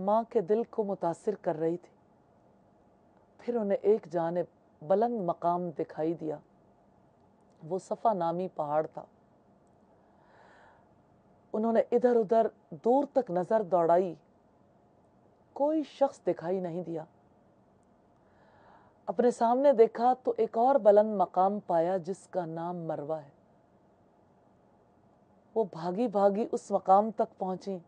माँ के दिल को मुतासर कर रही थी फिर उन्हें एक जानब बुलंद मकाम दिखाई दिया वो सफ़ा नामी पहाड़ था उन्होंने इधर उधर दूर तक नज़र दौड़ाई कोई शख्स दिखाई नहीं दिया अपने सामने देखा तो एक और बुलंद मकाम पाया जिसका नाम मरवा है वो भागी भागी उस मकाम तक पहुंची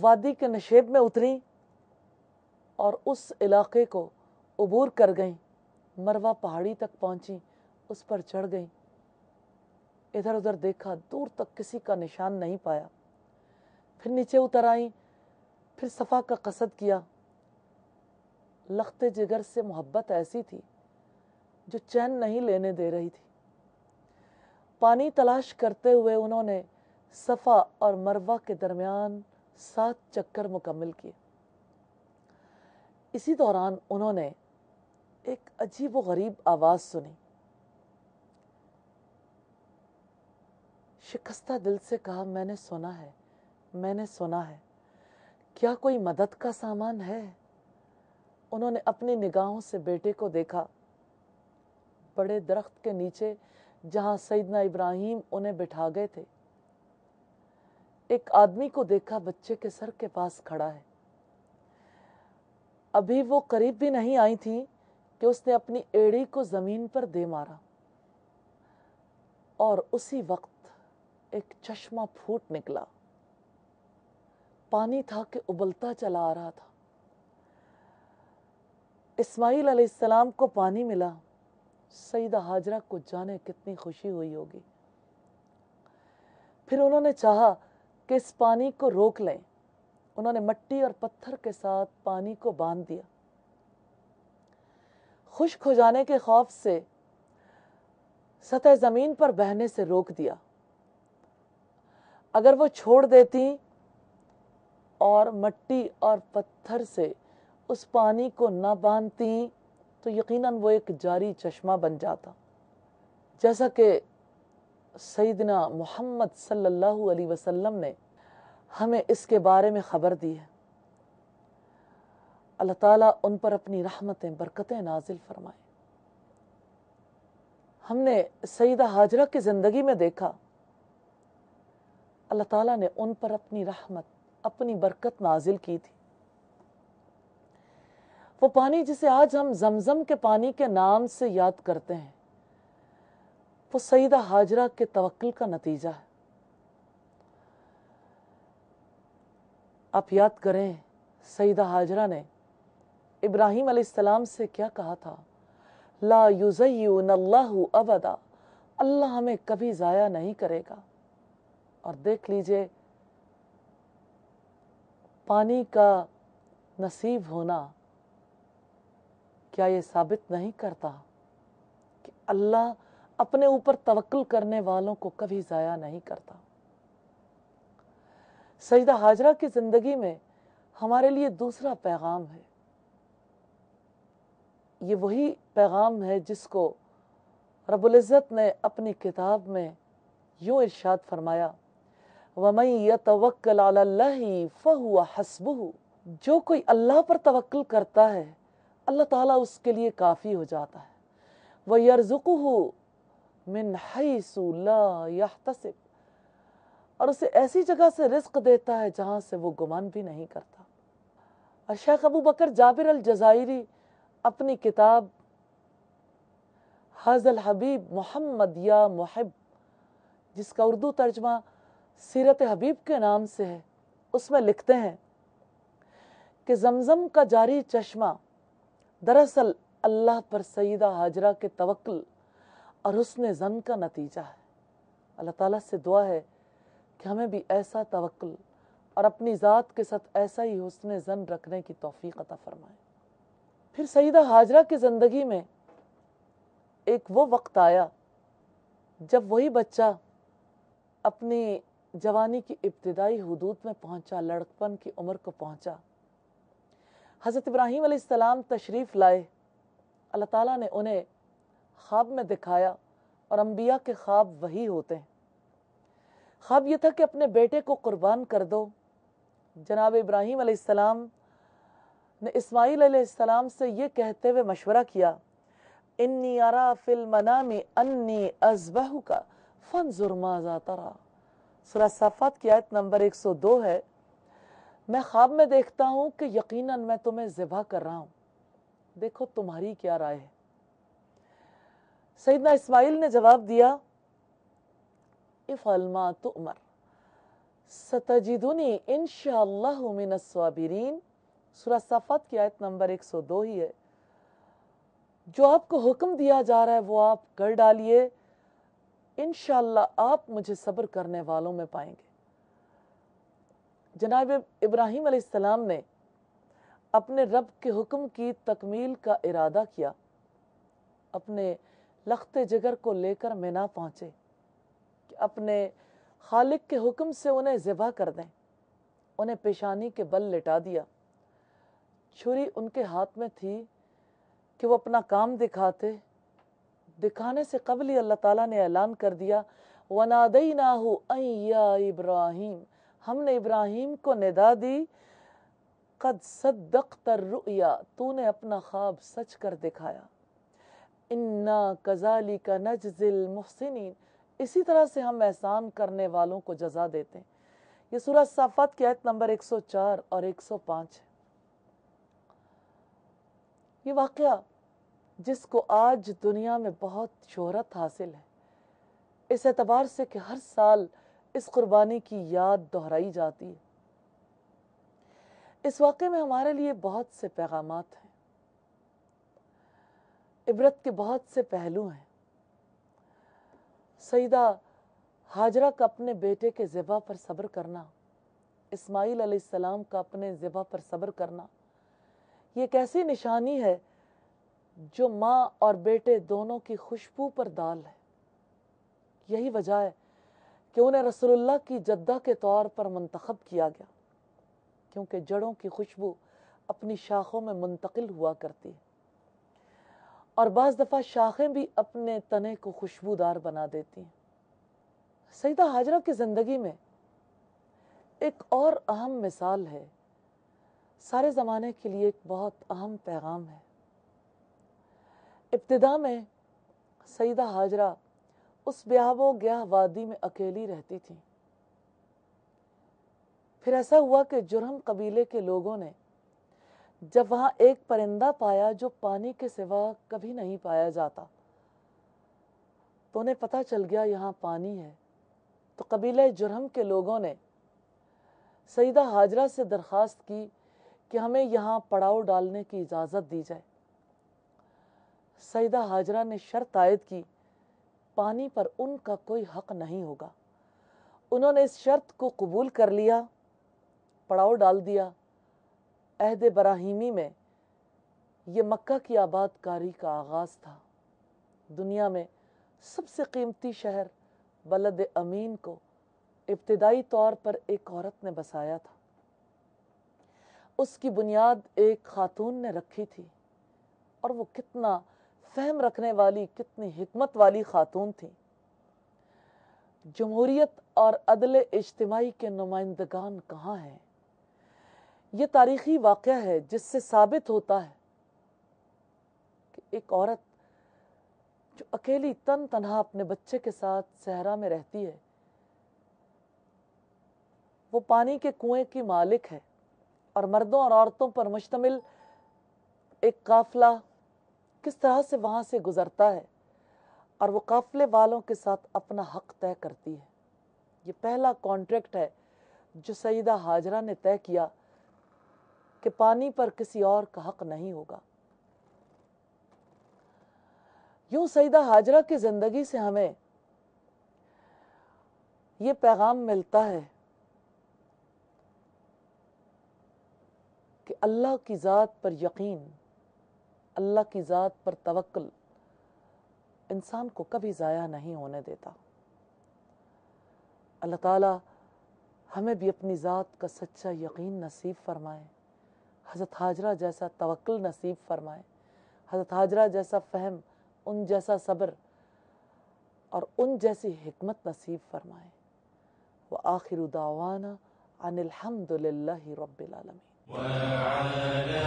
वादी के नशेब में उतरी और उस इलाके को अबूर कर गईं मरवा पहाड़ी तक पहुंची उस पर चढ़ गईं इधर उधर देखा दूर तक किसी का निशान नहीं पाया फिर नीचे उतर आई फिर सफ़ा का कसद किया लखते जिगर से मोहब्बत ऐसी थी जो चैन नहीं लेने दे रही थी पानी तलाश करते हुए उन्होंने सफ़ा और मरवा के दरमियान सात चक्कर मुकम्मल किए इसी दौरान उन्होंने एक अजीब व गरीब आवाज़ सुनी शिकस्ता दिल से कहा मैंने सुना है मैंने सुना है क्या कोई मदद का सामान है उन्होंने अपनी निगाहों से बेटे को देखा बड़े दरख्त के नीचे जहां सईदना इब्राहिम उन्हें बिठा गए थे एक आदमी को देखा बच्चे के सर के पास खड़ा है अभी वो करीब भी नहीं आई थी कि उसने अपनी एड़ी को जमीन पर दे मारा और उसी वक्त एक चश्मा फूट निकला पानी था कि उबलता चला आ रहा था इस्माइल अलैहिस्सलाम को पानी मिला सईदा हाजरा को जाने कितनी खुशी हुई होगी फिर उन्होंने चाहा कि इस पानी को रोक लें उन्होंने मट्टी और पत्थर के साथ पानी को बांध दिया खुश्क हो जाने के खौफ से सतह ज़मीन पर बहने से रोक दिया अगर वो छोड़ देती और मट्टी और पत्थर से उस पानी को ना बांधती तो यकीनन वो एक जारी चश्मा बन जाता जैसा कि सईदना मोहम्मद सल्लल्लाहु अलैहि वसल्लम ने हमें इसके बारे में ख़बर दी है अल्लाह ताला उन पर अपनी रहमतें बरकतें नाजिल फरमाए हमने सईदा हाजरा की ज़िंदगी में देखा अल्लाह ताला ने उन पर अपनी रहमत अपनी बरकत नाजिल की थी वो पानी जिसे आज हम जमजम के पानी के नाम से याद करते हैं वो सईदा हाजरा के तवक्ल का नतीजा है आप याद करें सईदा हाजरा ने इब्राहिम अलैहिस्सलाम से क्या कहा था ला युजयन अल्लाह अबदा अल्लाह हमें कभी ज़ाया नहीं करेगा और देख लीजिए पानी का नसीब होना क्या ये साबित नहीं करता कि अल्लाह अपने ऊपर तवक्ल करने वालों को कभी ज़ाया नहीं करता सजदा हाजरा की ज़िंदगी में हमारे लिए दूसरा पैगाम है ये वही पैगाम है जिसको रबुल्ज़त ने अपनी किताब में यूं इरशाद फरमाया वमई तवक्ल फ़हुआ हसबू जो कोई अल्लाह पर तवक्ल करता है अल्लाह ताला उसके लिए काफ़ी हो जाता है वह यरजुक मिन हईसु ला यहतसिब और उसे ऐसी जगह से रिस्क देता है जहां से वो गुमान भी नहीं करता और शेख अबू बकर जाबिर अल जज़ायरी अपनी किताब हज़ल हबीब मोहम्मद या मुहब जिसका उर्दू तर्जमा सीरत हबीब के नाम से है उसमें लिखते हैं कि जमज़म का जारी चश्मा दरअसल अल्लाह पर सईदा हाजरा के तवक्ल और उसने जन का नतीजा है अल्लाह ताला से दुआ है कि हमें भी ऐसा तवक्ल और अपनी ज़ात के साथ ऐसा ही हुसन जन रखने की तोफ़ी अता फरमाए फिर सईदा हाजरा की ज़िंदगी में एक वो वक्त आया जब वही बच्चा अपनी जवानी की इब्तदाई हदूद में पहुंचा लड़कपन की उम्र को पहुंचा हज़रत इब्राहिम तशरीफ़ लाए अल्लाह ताला ने उन्हें ख्वाब में दिखाया और अम्बिया के ख्वाब वही होते हैं ख्वाब यह था कि अपने बेटे को कुर्बान कर दो जनाब इब्राहिम अलैहिस्सलाम ने इस्माइल अलैहिस्सलाम से ये कहते हुए मशवरा किया इन्नी अरा फिल मनामी अन्नी अजबहू का फन जुर्मा जातरा सुरा सफ़ात की आयत नंबर 102 है मैं ख्वाब में देखता हूँ कि यकीनन मैं तुम्हें ज़िबा कर रहा हूँ देखो तुम्हारी क्या राय है सईदना इस्माइल ने जवाब दिया इफ़लमा तो उमर सतजिदुनी इन शाबिरीन सफ़त की आयत नंबर 102 ही है जो आपको हुक्म दिया जा रहा है वो आप कर डालिए इन आप मुझे सब्र करने वालों में पाएंगे जनाब इब्राहिम सलाम ने अपने रब के हुक्म की तकमील का इरादा किया अपने लखते जिगर को लेकर मैं ना पहुँचे कि अपने खालिक के हुक्म से उन्हें ज़िबा कर दें उन्हें पेशानी के बल लिटा दिया छुरी उनके हाथ में थी कि वो अपना काम दिखाते दिखाने से कबल ही अल्लाह ताला ने ऐलान कर दिया वनादई ना हो या इब्राहिम हमने इब्राहिम को निदा दी कद सद तर रुया तूने अपना ख्वाब सच कर दिखाया इन्ना कजाली का नजिल मुहसिन इसी तरह से हम एहसान करने वालों को जजा देते हैं ये सूरज साफत की आयत नंबर 104 और 105 है ये वाक़ जिसको आज दुनिया में बहुत शोहरत हासिल है इस एतबार से कि हर साल इस कुर्बानी की याद दोहराई जाती है इस वाक़े में हमारे लिए बहुत से पैगाम हैं इबरत के बहुत से पहलू हैं सईदा हाजरा का अपने बेटे के ज़िबा पर सब्र करना इस्माइल अलैहिस्सलाम का अपने ज़िबा पर सब्र करना ये एक ऐसी निशानी है जो माँ और बेटे दोनों की खुशबू पर दाल है यही वजह है कि उन्हें रसोल्ला की जद्दा के तौर पर मंतखब किया गया क्योंकि जड़ों की खुशबू अपनी शाखों में मुंतकिल हुआ करती है और बज़ दफ़ा शाखें भी अपने तने को खुशबूदार बना देती हैं सईदा हाजरा की ज़िंदगी में एक और अहम मिसाल है सारे ज़माने के लिए एक बहुत अहम पैगाम है इब्तदा में सईदा हाजरा उस ब्याहो ग्याह वादी में अकेली रहती थी फिर ऐसा हुआ कि जुर्म कबीले के लोगों ने जब वहाँ एक परिंदा पाया जो पानी के सिवा कभी नहीं पाया जाता तो उन्हें पता चल गया यहाँ पानी है तो कबीले जुर्म के लोगों ने सईदा हाजरा से दरख्वास्त की कि हमें यहाँ पड़ाव डालने की इजाज़त दी जाए सईदा हाजरा ने शर्त आयद की पानी पर उनका कोई हक नहीं होगा उन्होंने इस शर्त को कबूल कर लिया पड़ाव डाल दिया अहद ब्राहिमी में ये मक्का की आबादकारी का आगाज़ था दुनिया में सबसे कीमती शहर बलद अमीन को इब्तदाई तौर पर एक औरत ने बसाया था उसकी बुनियाद एक खातून ने रखी थी और वो कितना फहम रखने वाली कितनी हमत वाली खातून थी जमहूरीत और अदल इज्तमाही के नुमाइंदगान कहाँ हैं ये तारीखी वाक़ है जिससे साबित होता है कि एक औरत जो अकेली तन तनहा अपने बच्चे के साथ सहरा में रहती है वो पानी के कुएं की मालिक है और मर्दों और औरतों पर मुश्तमिल एक काफिला किस तरह से वहाँ से गुज़रता है और वो काफिले वालों के साथ अपना हक तय करती है ये पहला कॉन्ट्रैक्ट है जो सईदा हाजरा ने तय किया कि पानी पर किसी और का हक नहीं होगा यूं सईदा हाजरा की जिंदगी से हमें ये पैगाम मिलता है कि अल्लाह की ज़ात पर यकीन अल्लाह की ज़ात पर तवक्ल इंसान को कभी ज़ाया नहीं होने देता अल्लाह ताला हमें भी अपनी ज़ात का सच्चा यकीन नसीब फरमाए हज़रत हाजरा जैसा तवक्ल नसीब फरमाए हज़रत हाजरा जैसा फ़हम उन जैसा सब्र और उन जैसी हमत नसीब फरमाए व आखिर दावाना अनिलहमदिल्ला रबालमी وعلى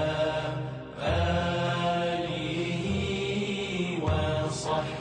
آله وصحبه